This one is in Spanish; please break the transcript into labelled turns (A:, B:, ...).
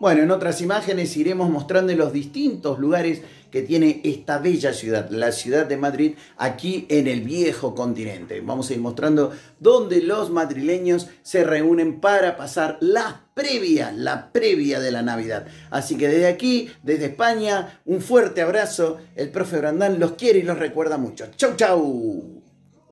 A: Bueno, en otras imágenes iremos mostrando los distintos lugares que tiene esta bella ciudad, la ciudad de Madrid, aquí en el viejo continente. Vamos a ir mostrando dónde los madrileños se reúnen para pasar la previa, la previa de la Navidad. Así que desde aquí, desde España, un fuerte abrazo. El profe Brandán los quiere y los recuerda mucho. Chau, chau.